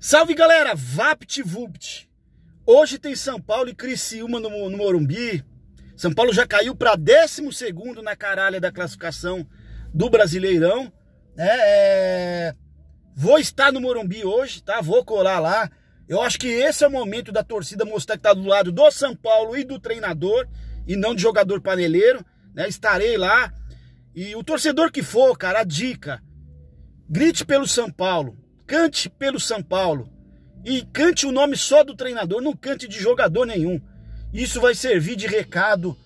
Salve galera, Vupt. Hoje tem São Paulo e Criciúma no, no Morumbi. São Paulo já caiu para 12 na caralha da classificação do Brasileirão. É, é... Vou estar no Morumbi hoje, tá? Vou colar lá. Eu acho que esse é o momento da torcida mostrar que tá do lado do São Paulo e do treinador e não de jogador paneleiro, né? Estarei lá. E o torcedor que for, cara, a dica. Grite pelo São Paulo Cante pelo São Paulo. E cante o nome só do treinador, não cante de jogador nenhum. Isso vai servir de recado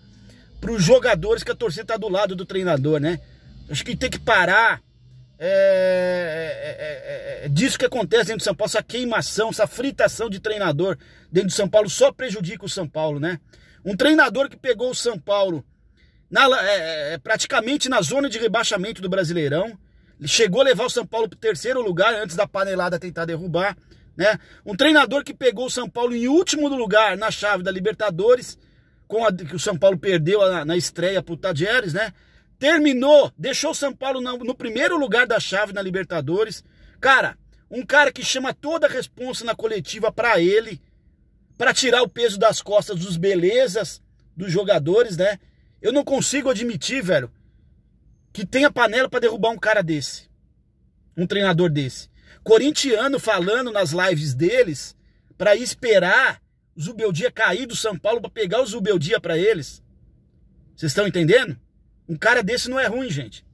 para os jogadores que a torcida está do lado do treinador, né? Acho que tem que parar é, é, é, é, é disso que acontece dentro do São Paulo, essa queimação, essa fritação de treinador dentro do São Paulo só prejudica o São Paulo, né? Um treinador que pegou o São Paulo na, é, praticamente na zona de rebaixamento do Brasileirão, Chegou a levar o São Paulo para o terceiro lugar antes da panelada tentar derrubar. Né? Um treinador que pegou o São Paulo em último lugar na chave da Libertadores, com a, que o São Paulo perdeu na, na estreia para o Tadieres, né? Terminou, deixou o São Paulo no, no primeiro lugar da chave na Libertadores. Cara, um cara que chama toda a responsa na coletiva para ele, para tirar o peso das costas dos belezas dos jogadores, né? Eu não consigo admitir, velho, que tenha panela para derrubar um cara desse. Um treinador desse. Corintiano falando nas lives deles para esperar o Zubeldia cair do São Paulo para pegar o Zubeldia para eles. Vocês estão entendendo? Um cara desse não é ruim, gente.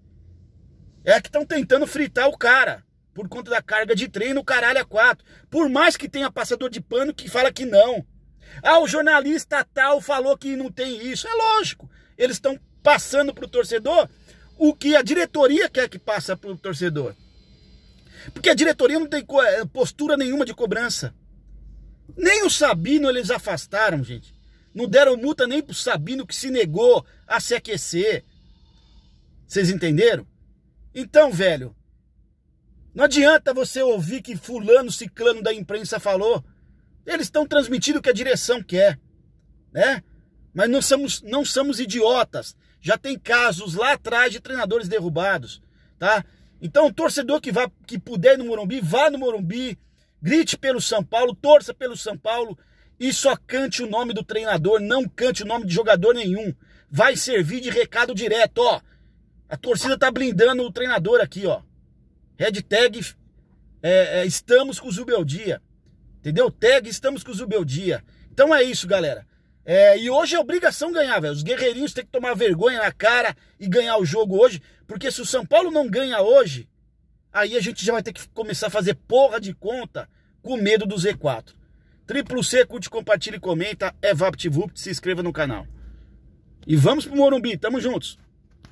É que estão tentando fritar o cara por conta da carga de treino, o caralho é quatro. Por mais que tenha passador de pano que fala que não. Ah, o jornalista tal falou que não tem isso. É lógico. Eles estão passando pro torcedor o que a diretoria quer que passe para o torcedor. Porque a diretoria não tem eh, postura nenhuma de cobrança. Nem o Sabino eles afastaram, gente. Não deram multa nem pro Sabino que se negou a se aquecer. Vocês entenderam? Então, velho, não adianta você ouvir que fulano ciclano da imprensa falou. Eles estão transmitindo o que a direção quer, né? Mas não somos, não somos idiotas. Já tem casos lá atrás de treinadores derrubados, tá? Então, torcedor que vá que puder no Morumbi, vá no Morumbi, grite pelo São Paulo, torça pelo São Paulo e só cante o nome do treinador, não cante o nome de jogador nenhum. Vai servir de recado direto, ó. A torcida tá blindando o treinador aqui, ó. Hashtag é, é, estamos com o Zubeldia. Entendeu? Tag estamos com o Zubeldia. Então é isso, galera. É, e hoje é obrigação ganhar, velho. Os guerreirinhos têm que tomar vergonha na cara e ganhar o jogo hoje, porque se o São Paulo não ganha hoje, aí a gente já vai ter que começar a fazer porra de conta com medo do Z4. Triplo C, curte, compartilha e comenta. É VaptVupt, se inscreva no canal. E vamos pro Morumbi, tamo juntos.